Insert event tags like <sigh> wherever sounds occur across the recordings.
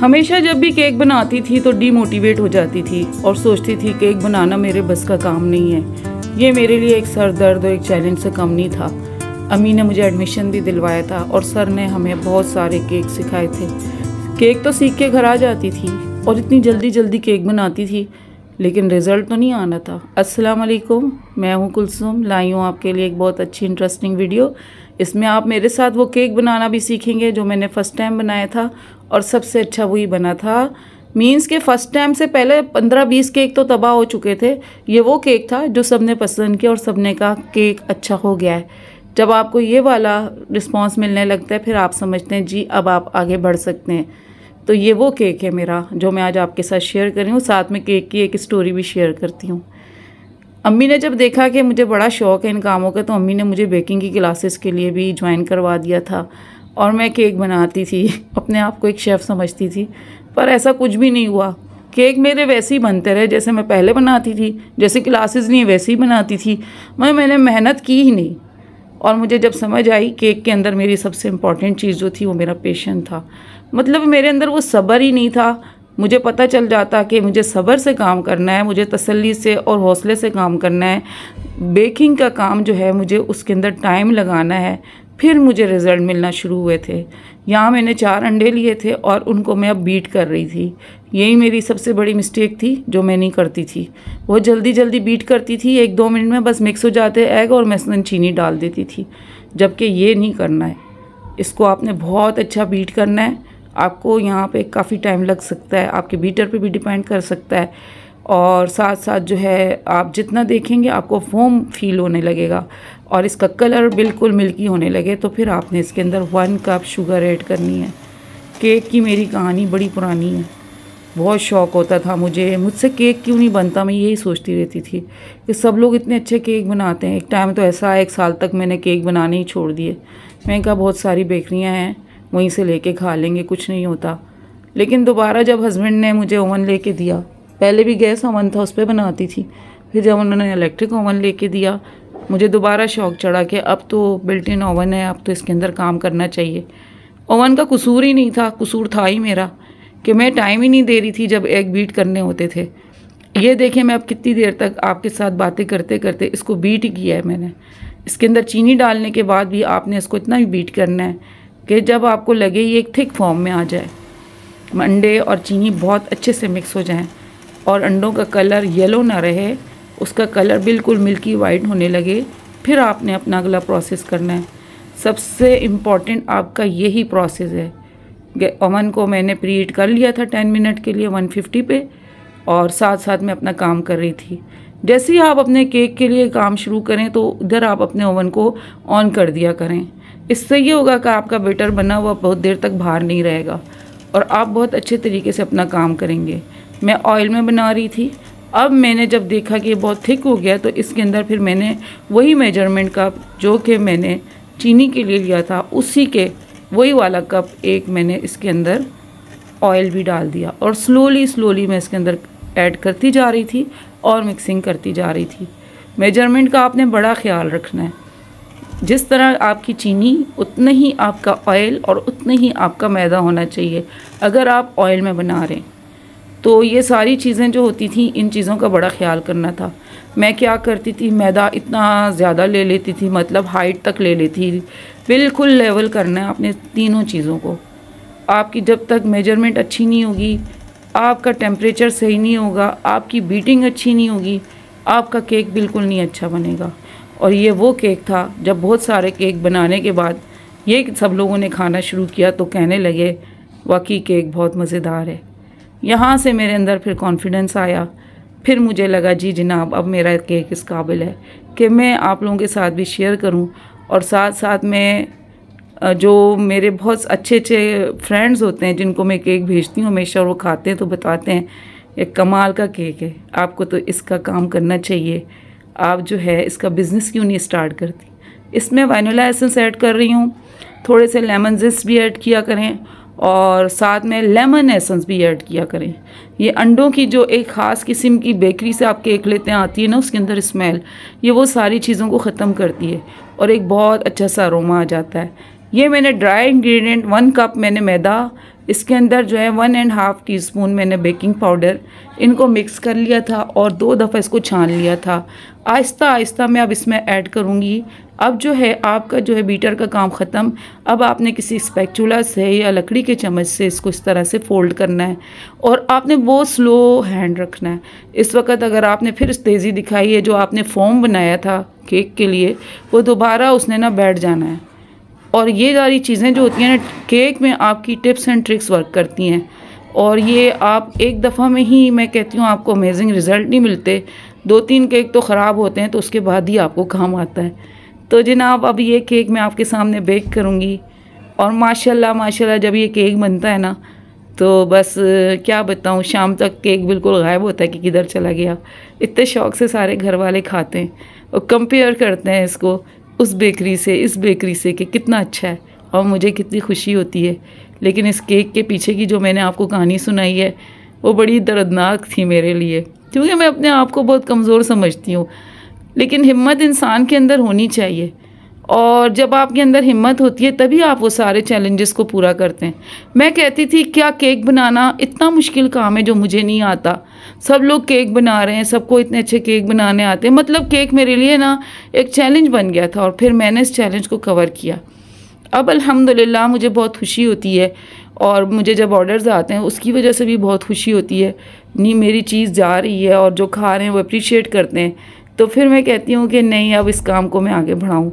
हमेशा जब भी केक बनाती थी तो डीमोटिवेट हो जाती थी और सोचती थी केक बनाना मेरे बस का काम नहीं है ये मेरे लिए एक सर दर्द और एक चैलेंज से कम नहीं था अम्मी ने मुझे एडमिशन भी दिलवाया था और सर ने हमें बहुत सारे केक सिखाए थे केक तो सीख के घर आ जाती थी और इतनी जल्दी जल्दी केक बनाती थी लेकिन रिज़ल्ट तो नहीं आना था अस्सलाम वालेकुम मैं हूँ कुलसुम लाई हूँ आपके लिए एक बहुत अच्छी इंटरेस्टिंग वीडियो इसमें आप मेरे साथ वो केक बनाना भी सीखेंगे जो मैंने फ़र्स्ट टाइम बनाया था और सबसे अच्छा वही बना था मीन्स के फ़र्स्ट टाइम से पहले पंद्रह बीस केक तो तबाह हो चुके थे ये वो केक था जो सबने पसंद किया और सबने कहा केक अच्छा हो गया है जब आपको ये वाला रिस्पॉन्स मिलने लगता है फिर आप समझते हैं जी अब आप आगे बढ़ सकते हैं तो ये वो केक है मेरा जो मैं आज आपके साथ शेयर कर रही हूँ साथ में केक की एक स्टोरी भी शेयर करती हूँ अम्मी ने जब देखा कि मुझे बड़ा शौक़ है इन कामों का तो अम्मी ने मुझे बेकिंग की क्लासेस के लिए भी ज्वाइन करवा दिया था और मैं केक बनाती थी <laughs> अपने आप को एक शेफ़ समझती थी पर ऐसा कुछ भी नहीं हुआ केक मेरे वैसे ही बनते रहे जैसे मैं पहले बनाती थी जैसे क्लासेस नहीं वैसे ही बनाती थी मैं मैंने मेहनत की ही नहीं और मुझे जब समझ आई केक के अंदर मेरी सबसे इम्पॉर्टेंट चीज़ जो थी वो मेरा पेशन था मतलब मेरे अंदर वो सब्र ही नहीं था मुझे पता चल जाता कि मुझे सब्र से काम करना है मुझे तसल्ली से और हौसले से काम करना है बेकिंग का काम जो है मुझे उसके अंदर टाइम लगाना है फिर मुझे रिज़ल्ट मिलना शुरू हुए थे यहाँ मैंने चार अंडे लिए थे और उनको मैं अब बीट कर रही थी यही मेरी सबसे बड़ी मिस्टेक थी जो मैं नहीं करती थी वो जल्दी जल्दी बीट करती थी एक दो मिनट में बस मिक्स हो जाते एग और मैसन चीनी डाल देती थी जबकि ये नहीं करना है इसको आपने बहुत अच्छा बीट करना है आपको यहाँ पे काफ़ी टाइम लग सकता है आपके बीटर पे भी डिपेंड कर सकता है और साथ साथ जो है आप जितना देखेंगे आपको फोम फील होने लगेगा और इसका कलर बिल्कुल मिल्की होने लगे तो फिर आपने इसके अंदर वन कप शुगर ऐड करनी है केक की मेरी कहानी बड़ी पुरानी है बहुत शौक होता था मुझे मुझसे केक क्यों नहीं बनता मैं यही सोचती रहती थी कि सब लोग इतने अच्छे केक बनाते हैं एक टाइम तो ऐसा एक साल तक मैंने केक बनाने ही छोड़ दिए मैंने कहा बहुत सारी बेकरियाँ हैं वहीं से लेके खा लेंगे कुछ नहीं होता लेकिन दोबारा जब हस्बैंड ने मुझे ओवन लेके दिया पहले भी गैस ओवन था उस पर बनाती थी फिर जब उन्होंने इलेक्ट्रिक ओवन लेके दिया मुझे दोबारा शौक चढ़ा कि अब तो बिल्ट इन ओवन है अब तो इसके अंदर काम करना चाहिए ओवन का कसूर ही नहीं था कसूर था ही मेरा कि मैं टाइम ही नहीं दे रही थी जब एग बीट करने होते थे ये देखें मैं अब कितनी देर तक आपके साथ बातें करते करते इसको बीट किया है मैंने इसके अंदर चीनी डालने के बाद भी आपने इसको इतना ही बीट करना है कि जब आपको लगे ये एक थिक फॉर्म में आ जाए अंडे और चीनी बहुत अच्छे से मिक्स हो जाएं और अंडों का कलर येलो ना रहे उसका कलर बिल्कुल मिल्की वाइट होने लगे फिर आपने अपना अगला प्रोसेस करना है सबसे इम्पॉर्टेंट आपका यही प्रोसेस है ओवन को मैंने प्रीट कर लिया था टेन मिनट के लिए 150 पे और साथ साथ मैं अपना काम कर रही थी जैसे ही आप अपने केक के लिए काम शुरू करें तो उधर आप अपने ओवन को ऑन कर दिया करें इससे ये होगा कि आपका बेटर बना हुआ बहुत देर तक बाहर नहीं रहेगा और आप बहुत अच्छे तरीके से अपना काम करेंगे मैं ऑयल में बना रही थी अब मैंने जब देखा कि ये बहुत थिक हो गया तो इसके अंदर फिर मैंने वही मेजरमेंट कप जो कि मैंने चीनी के लिए लिया था उसी के वही वाला कप एक मैंने इसके अंदर ऑयल भी डाल दिया और स्लोली स्लोली मैं इसके अंदर ऐड करती जा रही थी और मिक्सिंग करती जा रही थी मेजरमेंट का आपने बड़ा ख्याल रखना है जिस तरह आपकी चीनी उतना ही आपका ऑयल और उतना ही आपका मैदा होना चाहिए अगर आप ऑयल में बना रहे हैं तो ये सारी चीज़ें जो होती थी इन चीज़ों का बड़ा ख्याल करना था मैं क्या करती थी मैदा इतना ज़्यादा ले लेती थी मतलब हाइट तक ले लेती थी बिल्कुल लेवल करना है आपने तीनों चीज़ों को आपकी जब तक मेजरमेंट अच्छी नहीं होगी आपका टेम्परेचर सही नहीं होगा आपकी बीटिंग अच्छी नहीं होगी आपका केक बिल्कुल नहीं अच्छा बनेगा और ये वो केक था जब बहुत सारे केक बनाने के बाद ये सब लोगों ने खाना शुरू किया तो कहने लगे वाकई केक बहुत मज़ेदार है यहाँ से मेरे अंदर फिर कॉन्फिडेंस आया फिर मुझे लगा जी जनाब अब मेरा केक इस काबिल है कि मैं आप लोगों के साथ भी शेयर करूँ और साथ साथ में जो मेरे बहुत अच्छे अच्छे फ्रेंड्स होते हैं जिनको मैं केक भेजती हूँ हमेशा और वो खाते हैं तो बताते हैं एक कमाल का केक है आपको तो इसका काम करना चाहिए आप जो है इसका बिज़नेस क्यों नहीं स्टार्ट करती इसमें वाइनोला एसेंस ऐड कर रही हूँ थोड़े से लेमन जिस भी ऐड किया करें और साथ में लेमन एसेंस भी ऐड किया करें ये अंडों की जो एक ख़ास किस्म की बेकरी से आप केक लेते हैं आती है ना उसके अंदर स्मेल ये वो सारी चीज़ों को ख़त्म करती है और एक बहुत अच्छा सा अरोमा आ जाता है ये मैंने ड्राई इंग्रेडिएंट वन कप मैंने मैदा इसके अंदर जो है one and half teaspoon मैंने बेकिंग पाउडर इनको मिक्स कर लिया था और दो दफ़ा इसको छान लिया था आहिस्ता आहिस्ता मैं अब इसमें ऐड करूँगी अब जो है आपका जो है बीटर का काम ख़त्म अब आपने किसी स्पेक्चुला से या लकड़ी के चम्मच से इसको इस तरह से फ़ोल्ड करना है और आपने वो स्लो हैंड रखना है इस वक्त अगर आपने फिर तेज़ी दिखाई है जो आपने फॉर्म बनाया था केक के लिए वो दोबारा उसने ना बैठ जाना है और ये सारी चीज़ें जो होती हैं ना केक में आपकी टिप्स एंड ट्रिक्स वर्क करती हैं और ये आप एक दफ़ा में ही मैं कहती हूँ आपको अमेजिंग रिज़ल्ट नहीं मिलते दो तीन केक तो ख़राब होते हैं तो उसके बाद ही आपको काम आता है तो जनाब अब ये केक मैं आपके सामने बेक करूँगी और माशाल्लाह माशाल्लाह जब ये केक बनता है ना तो बस क्या बताऊँ शाम तक केक बिल्कुल गायब होता है कि किधर चला गया इतने शौक़ से सारे घर वाले खाते हैं और कंपेयर करते हैं इसको उस बेकरी से इस बेकरी से कि कितना अच्छा है और मुझे कितनी खुशी होती है लेकिन इस केक के पीछे की जो मैंने आपको कहानी सुनाई है वो बड़ी दर्दनाक थी मेरे लिए क्योंकि मैं अपने आप को बहुत कमज़ोर समझती हूँ लेकिन हिम्मत इंसान के अंदर होनी चाहिए और जब आपके अंदर हिम्मत होती है तभी आप वो सारे चैलेंजेस को पूरा करते हैं मैं कहती थी क्या केक बनाना इतना मुश्किल काम है जो मुझे नहीं आता सब लोग केक बना रहे हैं सबको इतने अच्छे केक बनाने आते हैं मतलब केक मेरे लिए ना एक चैलेंज बन गया था और फिर मैंने इस चैलेंज को कवर किया अब अलहमदिल्ला मुझे बहुत खुशी होती है और मुझे जब ऑर्डर्स आते हैं उसकी वजह से भी बहुत खुशी होती है नहीं मेरी चीज़ जा रही है और जो खा रहे हैं वो अप्रिशिएट करते हैं तो फिर मैं कहती हूँ कि नहीं अब इस काम को मैं आगे बढ़ाऊँ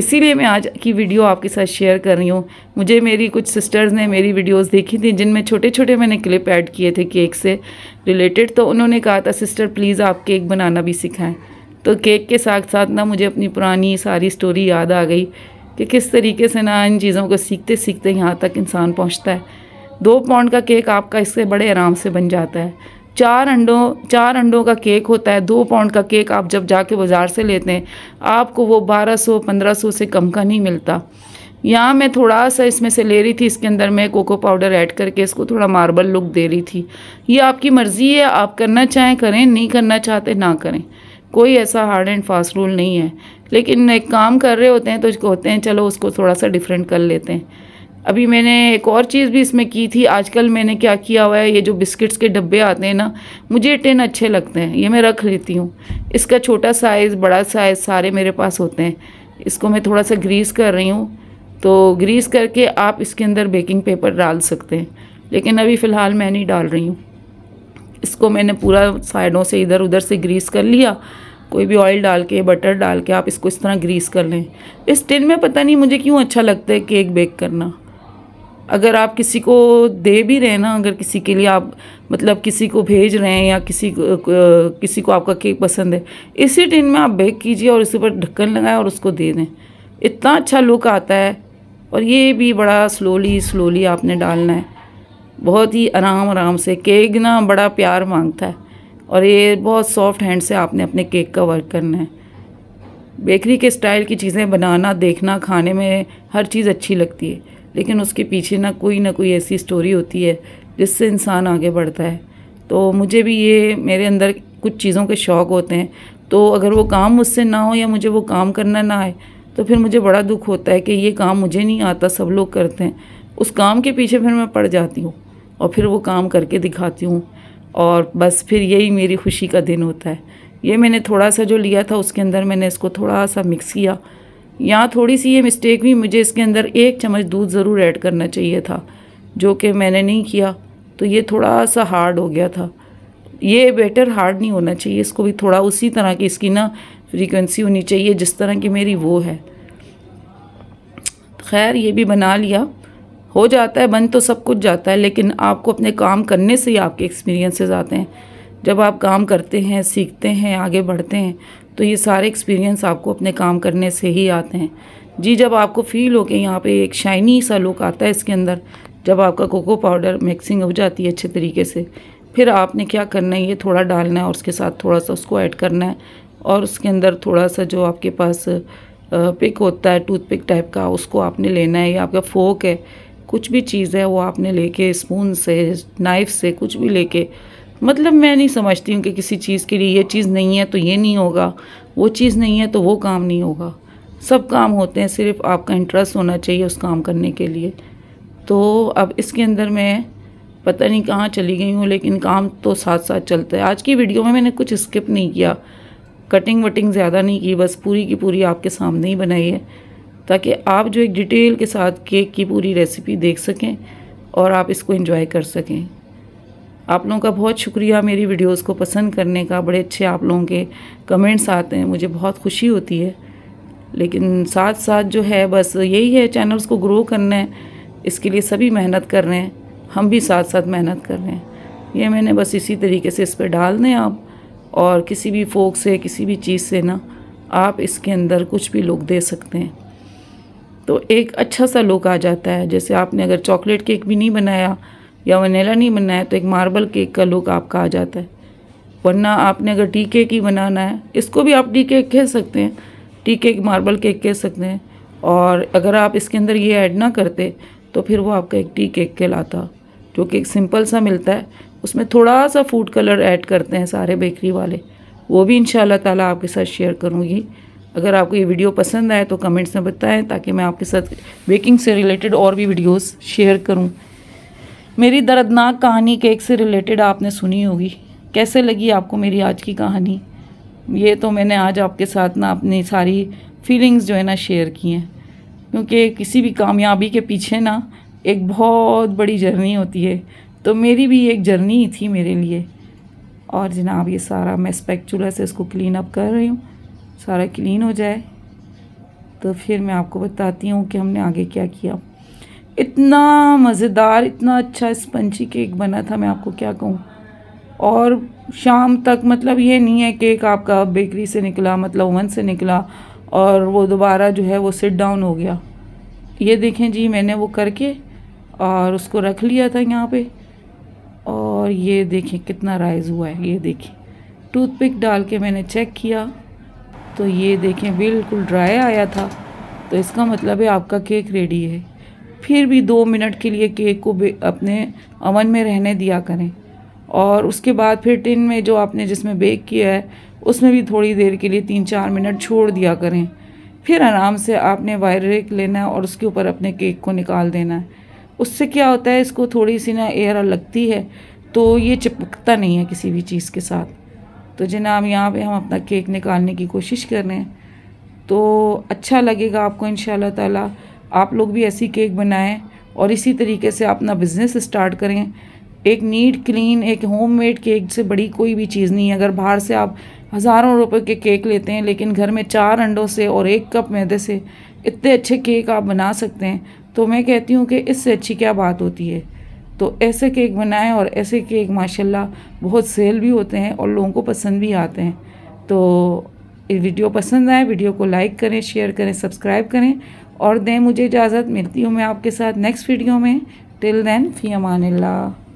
इसीलिए मैं आज की वीडियो आपके साथ शेयर कर रही हूँ मुझे मेरी कुछ सिस्टर्स ने मेरी वीडियोस देखी थी जिनमें छोटे छोटे मैंने क्लिप ऐड किए थे केक से रिलेटेड तो उन्होंने कहा था सिस्टर प्लीज़ आप केक बनाना भी सिखाएं तो केक के साथ साथ ना मुझे अपनी पुरानी सारी स्टोरी याद आ गई कि किस तरीके से ना इन चीज़ों को सीखते सीखते यहाँ तक इंसान पहुँचता है दो पाउंड का केक आपका इससे बड़े आराम से बन जाता है चार अंडों चार अंडों का केक होता है दो पाउंड का केक आप जब जाके बाज़ार से लेते हैं आपको वो 1200 1500 से कम का नहीं मिलता यहाँ मैं थोड़ा सा इसमें से ले रही थी इसके अंदर मैं कोको पाउडर ऐड करके इसको थोड़ा मार्बल लुक दे रही थी ये आपकी मर्ज़ी है आप करना चाहें करें नहीं करना चाहते ना करें कोई ऐसा हार्ड एंड फास्ट रूल नहीं है लेकिन एक काम कर रहे होते हैं तो कहते हैं चलो उसको थोड़ा सा डिफरेंट कर लेते हैं अभी मैंने एक और चीज़ भी इसमें की थी आजकल मैंने क्या किया हुआ है ये जो बिस्किट्स के डब्बे आते हैं ना मुझे टिन अच्छे लगते हैं ये मैं रख लेती हूँ इसका छोटा साइज़ बड़ा साइज़ सारे मेरे पास होते हैं इसको मैं थोड़ा सा ग्रीस कर रही हूँ तो ग्रीस करके आप इसके अंदर बेकिंग पेपर डाल सकते हैं लेकिन अभी फ़िलहाल मैं नहीं डाल रही हूँ इसको मैंने पूरा साइडों से इधर उधर से ग्रीस कर लिया कोई भी ऑयल डाल के बटर डाल के आप इसको इस तरह ग्रीस कर लें इस टिन में पता नहीं मुझे क्यों अच्छा लगता है केक बेक करना अगर आप किसी को दे भी रहे हैं ना अगर किसी के लिए आप मतलब किसी को भेज रहे हैं या किसी को किसी को आपका केक पसंद है इसी टिन में आप बेक कीजिए और इसके ऊपर ढक्कन लगाएं और उसको दे दें इतना अच्छा लुक आता है और ये भी बड़ा स्लोली स्लोली आपने डालना है बहुत ही आराम आराम से केक ना बड़ा प्यार मांगता है और ये बहुत सॉफ्ट हैंड से आपने अपने केक का वर्क करना है बेकरी के स्टाइल की चीज़ें बनाना देखना खाने में हर चीज़ अच्छी लगती है लेकिन उसके पीछे ना कोई ना कोई ऐसी स्टोरी होती है जिससे इंसान आगे बढ़ता है तो मुझे भी ये मेरे अंदर कुछ चीज़ों के शौक़ होते हैं तो अगर वो काम मुझसे ना हो या मुझे वो काम करना ना आए तो फिर मुझे बड़ा दुख होता है कि ये काम मुझे नहीं आता सब लोग करते हैं उस काम के पीछे फिर मैं पड़ जाती हूँ और फिर वो काम करके दिखाती हूँ और बस फिर यही मेरी खुशी का दिन होता है ये मैंने थोड़ा सा जो लिया था उसके अंदर मैंने इसको थोड़ा सा मिक्स किया यहाँ थोड़ी सी ये मिस्टेक हुई मुझे इसके अंदर एक चम्मच दूध ज़रूर ऐड करना चाहिए था जो कि मैंने नहीं किया तो ये थोड़ा सा हार्ड हो गया था ये बेटर हार्ड नहीं होना चाहिए इसको भी थोड़ा उसी तरह की इसकी ना फ्रीक्वेंसी होनी चाहिए जिस तरह की मेरी वो है खैर ये भी बना लिया हो जाता है बन तो सब कुछ जाता है लेकिन आपको अपने काम करने से ही आपके एक्सपीरियंसेस आते हैं जब आप काम करते हैं सीखते हैं आगे बढ़ते हैं तो ये सारे एक्सपीरियंस आपको अपने काम करने से ही आते हैं जी जब आपको फील हो के यहाँ पे एक शाइनी सा लुक आता है इसके अंदर जब आपका कोको पाउडर मिक्सिंग हो जाती है अच्छे तरीके से फिर आपने क्या करना है ये थोड़ा डालना है और उसके साथ थोड़ा सा उसको ऐड करना है और उसके अंदर थोड़ा सा जो आपके पास पिक होता है टूथपिक टाइप का उसको आपने लेना है या आपका फोक है कुछ भी चीज़ है वो आपने लेके स्पून से नाइफ से कुछ भी लेके मतलब मैं नहीं समझती हूँ कि किसी चीज़ के लिए ये चीज़ नहीं है तो ये नहीं होगा वो चीज़ नहीं है तो वो काम नहीं होगा सब काम होते हैं सिर्फ आपका इंटरेस्ट होना चाहिए उस काम करने के लिए तो अब इसके अंदर मैं पता नहीं कहाँ चली गई हूँ लेकिन काम तो साथ साथ चलता है आज की वीडियो में मैंने कुछ स्किप नहीं किया कटिंग वटिंग ज़्यादा नहीं की बस पूरी की पूरी आपके सामने ही बनाई है ताकि आप जो एक डिटेल के साथ केक की पूरी रेसिपी देख सकें और आप इसको इंजॉय कर सकें आप लोगों का बहुत शुक्रिया मेरी वीडियोस को पसंद करने का बड़े अच्छे आप लोगों के कमेंट्स आते हैं मुझे बहुत खुशी होती है लेकिन साथ साथ जो है बस यही है चैनल्स को ग्रो करना है इसके लिए सभी मेहनत कर रहे हैं हम भी साथ साथ मेहनत कर रहे हैं ये मैंने बस इसी तरीके से इस पर डाल दें आप और किसी भी फोक से किसी भी चीज़ से ना आप इसके अंदर कुछ भी लुक दे सकते हैं तो एक अच्छा सा लुक आ जाता है जैसे आपने अगर चॉकलेट केक भी नहीं बनाया या वनीला नहीं बनना है तो एक मार्बल केक का लुक आपका आ जाता है वरना आपने अगर टी केक ही बनाना है इसको भी आप टी केक कह सकते हैं टी केक मार्बल केक कह सकते हैं और अगर आप इसके अंदर ये ऐड ना करते तो फिर वो आपका एक टी केक कहलाता जो कि एक सिंपल सा मिलता है उसमें थोड़ा सा फूड कलर ऐड करते हैं सारे बेकरी वाले वो भी इन ताला आपके साथ शेयर करूँगी अगर आपको ये वीडियो पसंद आए तो कमेंट्स में बताएं ताकि मैं आपके साथ बेकिंग से रिलेटेड और भी वीडियोस शेयर करूँ मेरी दर्दनाक कहानी केक से रिलेटेड आपने सुनी होगी कैसे लगी आपको मेरी आज की कहानी ये तो मैंने आज आपके साथ ना अपनी सारी फीलिंग्स जो है ना शेयर की हैं क्योंकि किसी भी कामयाबी के पीछे ना एक बहुत बड़ी जर्नी होती है तो मेरी भी एक जर्नी ही थी मेरे लिए और जनाब ये सारा मैं स्पेक्चुला से इसको क्लीन अप कर रही हूँ सारा क्लीन हो जाए तो फिर मैं आपको बताती हूँ कि हमने आगे क्या किया इतना मज़ेदार इतना अच्छा स्पंची केक बना था मैं आपको क्या कहूँ और शाम तक मतलब ये नहीं है केक आपका बेकरी से निकला मतलब ओवन से निकला और वो दोबारा जो है वो सिट डाउन हो गया ये देखें जी मैंने वो करके और उसको रख लिया था यहाँ पे और ये देखें कितना राइज़ हुआ है ये देखें टूथपिक डाल के मैंने चेक किया तो ये देखें बिल्कुल ड्राई आया था तो इसका मतलब है आपका केक रेडी है फिर भी दो मिनट के लिए केक को अपने अवन में रहने दिया करें और उसके बाद फिर टिन में जो आपने जिसमें बेक किया है उसमें भी थोड़ी देर के लिए तीन चार मिनट छोड़ दिया करें फिर आराम से आपने वायर रेक लेना है और उसके ऊपर अपने केक को निकाल देना है उससे क्या होता है इसको थोड़ी सी ना एयर लगती है तो ये चिपकता नहीं है किसी भी चीज़ के साथ तो जनाब यहाँ पे हम अपना केक निकालने की कोशिश कर रहे हैं तो अच्छा लगेगा आपको इन ताला आप लोग भी ऐसी केक बनाएं और इसी तरीके से अपना बिज़नेस स्टार्ट करें एक नीट क्लीन एक होममेड केक से बड़ी कोई भी चीज़ नहीं है अगर बाहर से आप हज़ारों रुपए के केक लेते हैं लेकिन घर में चार अंडों से और एक कप मैदे से इतने अच्छे केक आप बना सकते हैं तो मैं कहती हूँ कि इससे अच्छी क्या बात होती है तो ऐसे केक बनाएं और ऐसे केक माशाल्लाह बहुत सेल भी होते हैं और लोगों को पसंद भी आते हैं तो वीडियो पसंद आए वीडियो को लाइक करें शेयर करें सब्सक्राइब करें और दें मुझे इजाज़त मिलती हूँ मैं आपके साथ नेक्स्ट वीडियो में टिल देन फ़ी अमान